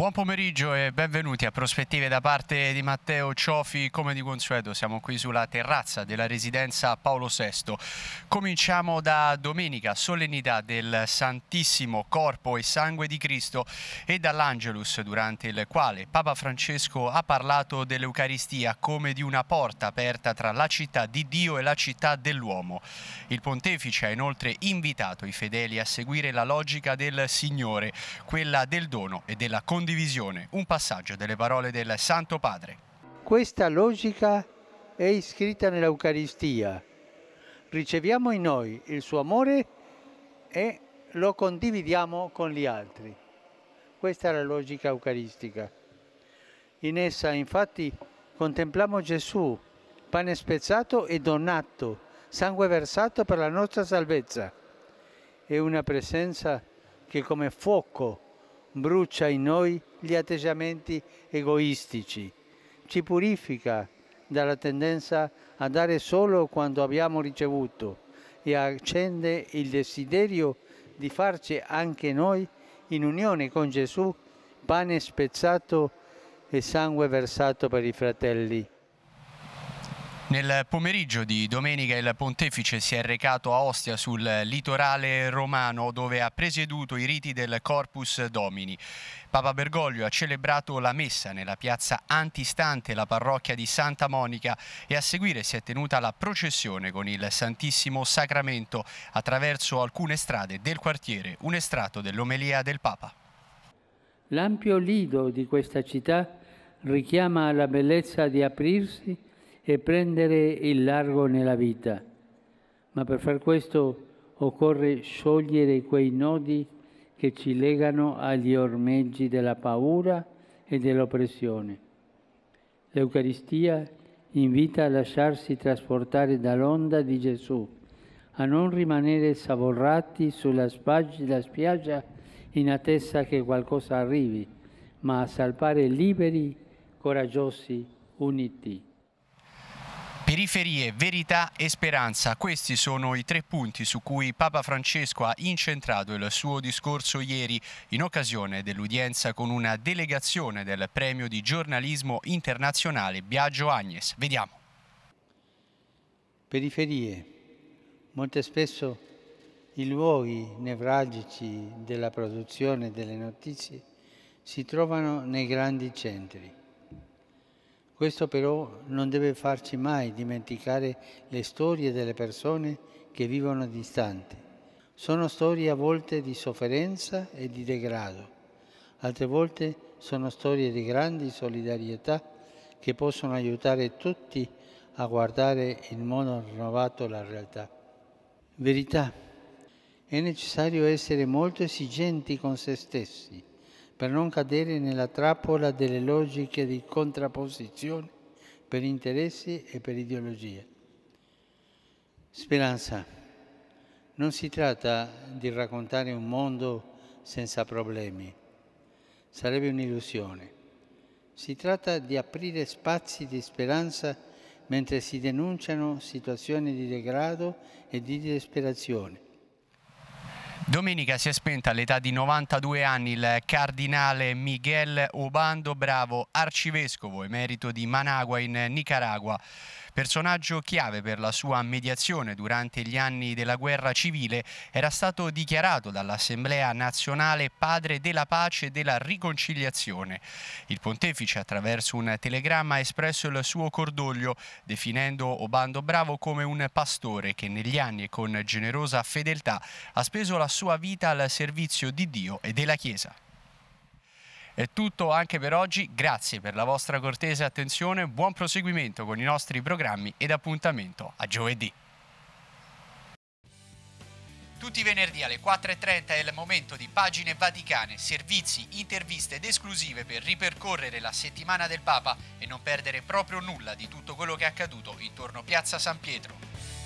Buon pomeriggio e benvenuti a Prospettive da parte di Matteo Ciofi. Come di consueto siamo qui sulla terrazza della residenza Paolo VI. Cominciamo da domenica, solennità del Santissimo Corpo e Sangue di Cristo e dall'Angelus durante il quale Papa Francesco ha parlato dell'Eucaristia come di una porta aperta tra la città di Dio e la città dell'uomo. Il pontefice ha inoltre invitato i fedeli a seguire la logica del Signore, quella del dono e della condizione condivisione, un passaggio delle parole del Santo Padre. Questa logica è iscritta nell'Eucaristia. Riceviamo in noi il suo amore e lo condividiamo con gli altri. Questa è la logica eucaristica. In essa infatti contempliamo Gesù, pane spezzato e donato, sangue versato per la nostra salvezza. È una presenza che come fuoco brucia in noi gli atteggiamenti egoistici, ci purifica dalla tendenza a dare solo quando abbiamo ricevuto e accende il desiderio di farci anche noi, in unione con Gesù, pane spezzato e sangue versato per i fratelli. Nel pomeriggio di domenica il pontefice si è recato a Ostia sul litorale romano dove ha presieduto i riti del Corpus Domini. Papa Bergoglio ha celebrato la messa nella piazza antistante la parrocchia di Santa Monica e a seguire si è tenuta la processione con il Santissimo Sacramento attraverso alcune strade del quartiere, un estratto dell'omelia del Papa. L'ampio lido di questa città richiama la bellezza di aprirsi e prendere il largo nella vita. Ma per far questo occorre sciogliere quei nodi che ci legano agli ormeggi della paura e dell'oppressione. L'Eucaristia invita a lasciarsi trasportare dall'onda di Gesù, a non rimanere savorrati sulla spiaggia in attesa che qualcosa arrivi, ma a salpare liberi, coraggiosi, uniti. Periferie, verità e speranza, questi sono i tre punti su cui Papa Francesco ha incentrato il suo discorso ieri in occasione dell'udienza con una delegazione del premio di giornalismo internazionale Biagio Agnes. Vediamo. Periferie, molto spesso i luoghi nevralgici della produzione delle notizie si trovano nei grandi centri questo però non deve farci mai dimenticare le storie delle persone che vivono distanti. Sono storie a volte di sofferenza e di degrado, altre volte sono storie di grande solidarietà che possono aiutare tutti a guardare in modo rinnovato la realtà. Verità. È necessario essere molto esigenti con se stessi per non cadere nella trappola delle logiche di contrapposizione per interessi e per ideologie. Speranza. Non si tratta di raccontare un mondo senza problemi, sarebbe un'illusione. Si tratta di aprire spazi di speranza mentre si denunciano situazioni di degrado e di disperazione Domenica si è spenta all'età di 92 anni il cardinale Miguel Obando Bravo, arcivescovo emerito di Managua in Nicaragua. Personaggio chiave per la sua mediazione durante gli anni della guerra civile, era stato dichiarato dall'Assemblea nazionale padre della pace e della riconciliazione. Il pontefice attraverso un telegramma ha espresso il suo cordoglio definendo Obando Bravo come un pastore che negli anni e con generosa fedeltà ha speso la sua vita al servizio di Dio e della Chiesa. È tutto anche per oggi, grazie per la vostra cortese attenzione, buon proseguimento con i nostri programmi ed appuntamento a giovedì. Tutti i venerdì alle 4.30 è il momento di Pagine Vaticane, servizi, interviste ed esclusive per ripercorrere la settimana del Papa e non perdere proprio nulla di tutto quello che è accaduto intorno a Piazza San Pietro.